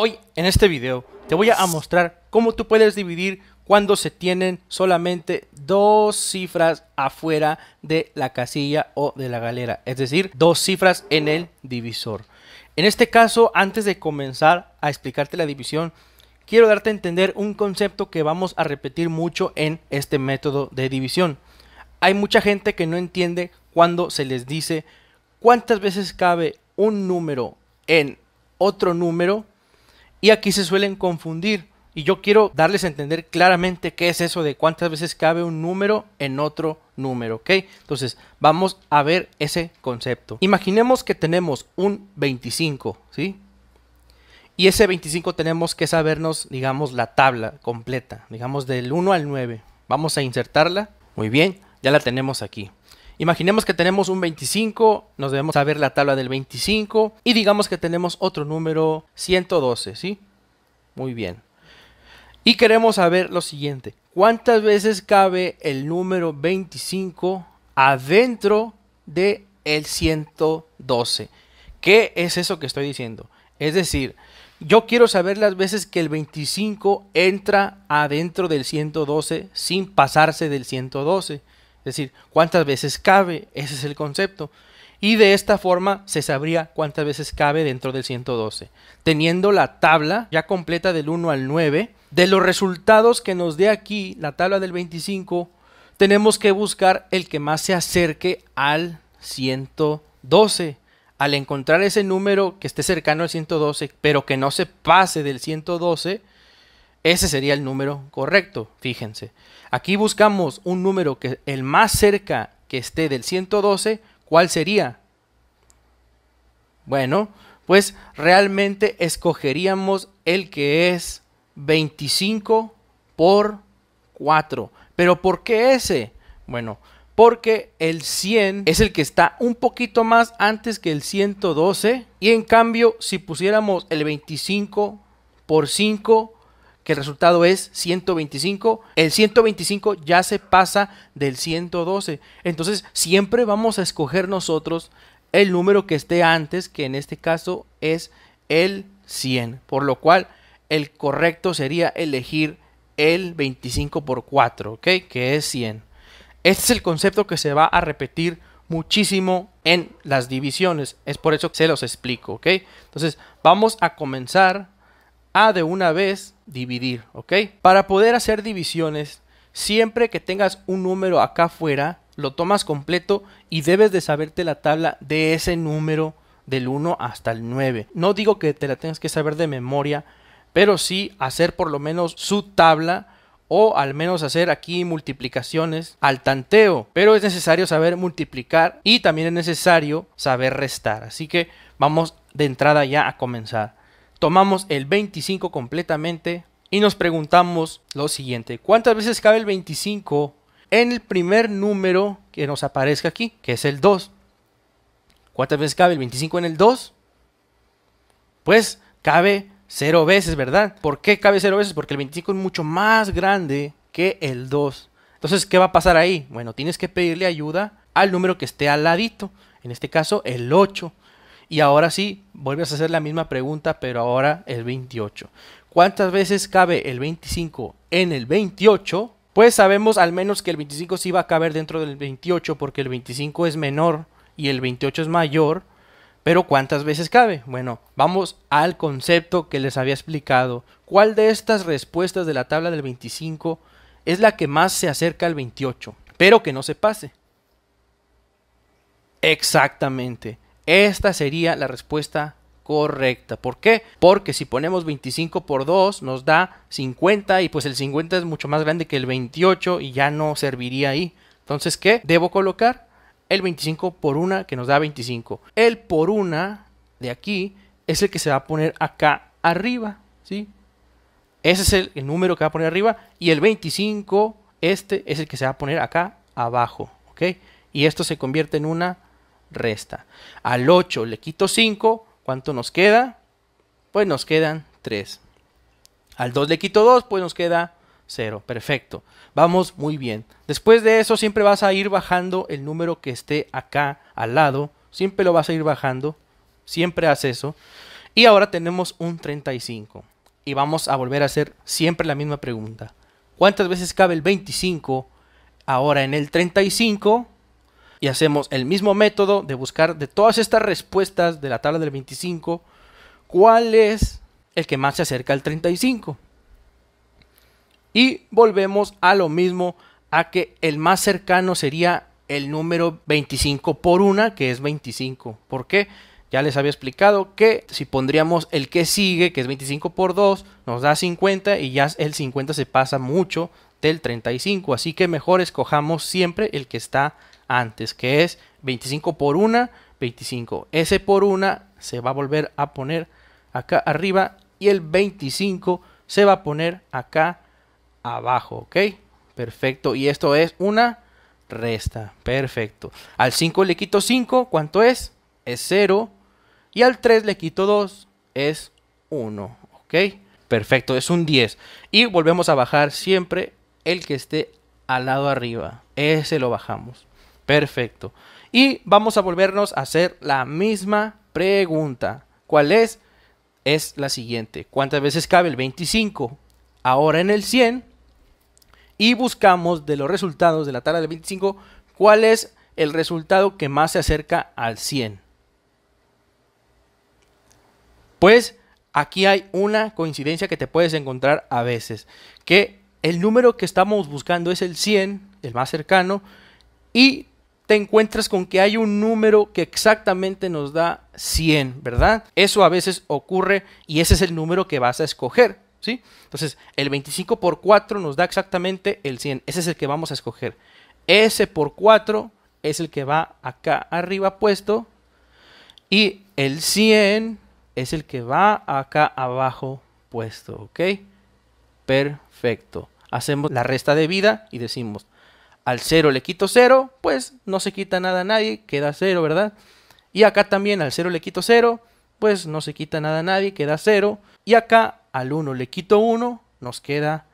Hoy en este video te voy a mostrar cómo tú puedes dividir cuando se tienen solamente dos cifras afuera de la casilla o de la galera, es decir, dos cifras en el divisor. En este caso, antes de comenzar a explicarte la división, quiero darte a entender un concepto que vamos a repetir mucho en este método de división. Hay mucha gente que no entiende cuando se les dice cuántas veces cabe un número en otro número y aquí se suelen confundir. Y yo quiero darles a entender claramente qué es eso de cuántas veces cabe un número en otro número, ¿ok? Entonces, vamos a ver ese concepto. Imaginemos que tenemos un 25, ¿sí? Y ese 25 tenemos que sabernos, digamos, la tabla completa, digamos, del 1 al 9. Vamos a insertarla. Muy bien, ya la tenemos aquí. Imaginemos que tenemos un 25, nos debemos saber la tabla del 25 y digamos que tenemos otro número 112, ¿sí? Muy bien. Y queremos saber lo siguiente, ¿cuántas veces cabe el número 25 adentro de el 112? ¿Qué es eso que estoy diciendo? Es decir, yo quiero saber las veces que el 25 entra adentro del 112 sin pasarse del 112. Es decir, cuántas veces cabe, ese es el concepto. Y de esta forma se sabría cuántas veces cabe dentro del 112, teniendo la tabla ya completa del 1 al 9. De los resultados que nos dé aquí la tabla del 25, tenemos que buscar el que más se acerque al 112 al encontrar ese número que esté cercano al 112, pero que no se pase del 112, ese sería el número correcto, fíjense. Aquí buscamos un número que el más cerca que esté del 112, ¿cuál sería? Bueno, pues realmente escogeríamos el que es 25 por 4. ¿Pero por qué ese? Bueno, porque el 100 es el que está un poquito más antes que el 112. Y en cambio, si pusiéramos el 25 por 5, que el resultado es 125, el 125 ya se pasa del 112. Entonces, siempre vamos a escoger nosotros el número que esté antes, que en este caso es el 100. Por lo cual, el correcto sería elegir el 25 por 4, ¿ok? Que es 100. Este es el concepto que se va a repetir muchísimo en las divisiones. Es por eso que se los explico, ¿ok? Entonces, vamos a comenzar a de una vez dividir, ¿ok? Para poder hacer divisiones, siempre que tengas un número acá afuera, lo tomas completo y debes de saberte la tabla de ese número del 1 hasta el 9. No digo que te la tengas que saber de memoria, pero sí hacer por lo menos su tabla o al menos hacer aquí multiplicaciones al tanteo. Pero es necesario saber multiplicar y también es necesario saber restar. Así que vamos de entrada ya a comenzar. Tomamos el 25 completamente y nos preguntamos lo siguiente. ¿Cuántas veces cabe el 25 en el primer número que nos aparezca aquí, que es el 2? ¿Cuántas veces cabe el 25 en el 2? Pues cabe cero veces, ¿verdad? ¿Por qué cabe cero veces? Porque el 25 es mucho más grande que el 2. Entonces, ¿qué va a pasar ahí? Bueno, tienes que pedirle ayuda al número que esté al ladito, en este caso el 8. Y ahora sí, vuelves a hacer la misma pregunta, pero ahora el 28. ¿Cuántas veces cabe el 25 en el 28? Pues sabemos al menos que el 25 sí va a caber dentro del 28 porque el 25 es menor y el 28 es mayor. Pero ¿cuántas veces cabe? Bueno, vamos al concepto que les había explicado. ¿Cuál de estas respuestas de la tabla del 25 es la que más se acerca al 28? Pero que no se pase. Exactamente. Esta sería la respuesta correcta. ¿Por qué? Porque si ponemos 25 por 2 nos da 50 y pues el 50 es mucho más grande que el 28 y ya no serviría ahí. Entonces, ¿qué? Debo colocar el 25 por 1 que nos da 25. El por una de aquí es el que se va a poner acá arriba, ¿sí? Ese es el, número que va a poner arriba y el 25, este es el que se va a poner acá abajo, ¿ok? Y esto se convierte en una resta. Al 8 le quito 5, ¿cuánto nos queda? Pues nos quedan 3. Al 2 le quito 2, pues nos queda 0. Perfecto. Vamos muy bien. Después de eso siempre vas a ir bajando el número que esté acá al lado. Siempre lo vas a ir bajando. Siempre haz eso. Y ahora tenemos un 35. Y vamos a volver a hacer siempre la misma pregunta. ¿Cuántas veces cabe el 25 ahora en el 35? Y hacemos el mismo método de buscar de todas estas respuestas de la tabla del 25, cuál es el que más se acerca al 35. Y volvemos a lo mismo, a que el más cercano sería el número 25 por una, que es 25. ¿Por qué? Ya les había explicado que si pondríamos el que sigue, que es 25 por 2, nos da 50 y ya el 50 se pasa mucho del 35. Así que mejor escojamos siempre el que está antes, que es 25 por 1, 25. Ese por 1 se va a volver a poner acá arriba y el 25 se va a poner acá abajo, ¿ok? Perfecto. Y esto es una resta. Perfecto. Al 5 le quito 5, ¿cuánto es? Es 0. Y al 3 le quito 2, es 1, ¿ok? Perfecto, es un 10. Y volvemos a bajar siempre el que esté al lado arriba. Ese lo bajamos. Perfecto. Y vamos a volvernos a hacer la misma pregunta. ¿Cuál es? Es la siguiente. ¿Cuántas veces cabe el 25? Ahora en el 100 y buscamos de los resultados de la tabla de 25 cuál es el resultado que más se acerca al 100. Pues aquí hay una coincidencia que te puedes encontrar a veces, que el número que estamos buscando es el 100, el más cercano, y te encuentras con que hay un número que exactamente nos da 100, ¿verdad? Eso a veces ocurre y ese es el número que vas a escoger. Entonces, el 25 por 4 nos da exactamente el 100. Ese es el que vamos a escoger. Ese por 4 es el que va acá arriba puesto. Y el 100 es el que va acá abajo puesto, ¿ok? Perfecto. Hacemos la resta de vida y decimos, al 0 le quito 0, pues no se quita nada a nadie, queda 0, ¿verdad? Y acá también al 0 le quito 0, pues no se quita nada a nadie, queda 0. Y acá al 1. Le quito 1, nos queda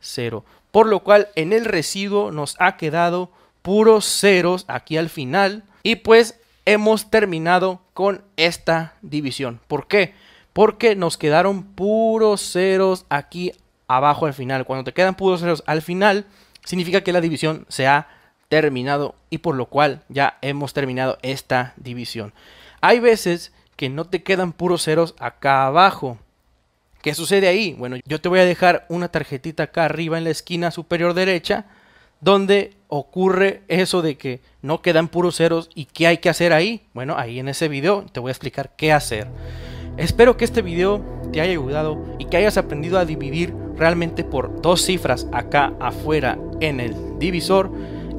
0. Por lo cual en el residuo nos ha quedado puros ceros aquí al final. Y pues hemos terminado con esta división. ¿Por qué? Porque nos quedaron puros ceros aquí abajo al final. Cuando te quedan puros ceros al final, significa que la división se ha terminado y por lo cual ya hemos terminado esta división. Hay veces que no te quedan puros ceros acá abajo. ¿Qué sucede ahí? Bueno, yo te voy a dejar una tarjetita acá arriba en la esquina superior derecha donde ocurre eso de que no quedan puros ceros y qué hay que hacer ahí. Bueno, ahí en ese video te voy a explicar qué hacer. Espero que este video te haya ayudado y que hayas aprendido a dividir realmente por dos cifras acá afuera en el divisor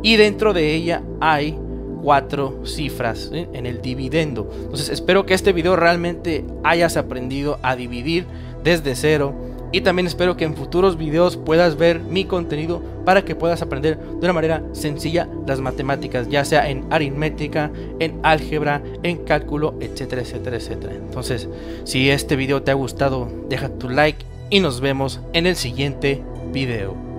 y dentro de ella hay cuatro cifras en el dividendo. Entonces espero que este video realmente hayas aprendido a dividir desde cero. Y también espero que en futuros videos puedas ver mi contenido para que puedas aprender de una manera sencilla las matemáticas, ya sea en aritmética, en álgebra, en cálculo, etcétera, etcétera, etcétera. Entonces, si este video te ha gustado, deja tu like y nos vemos en el siguiente video.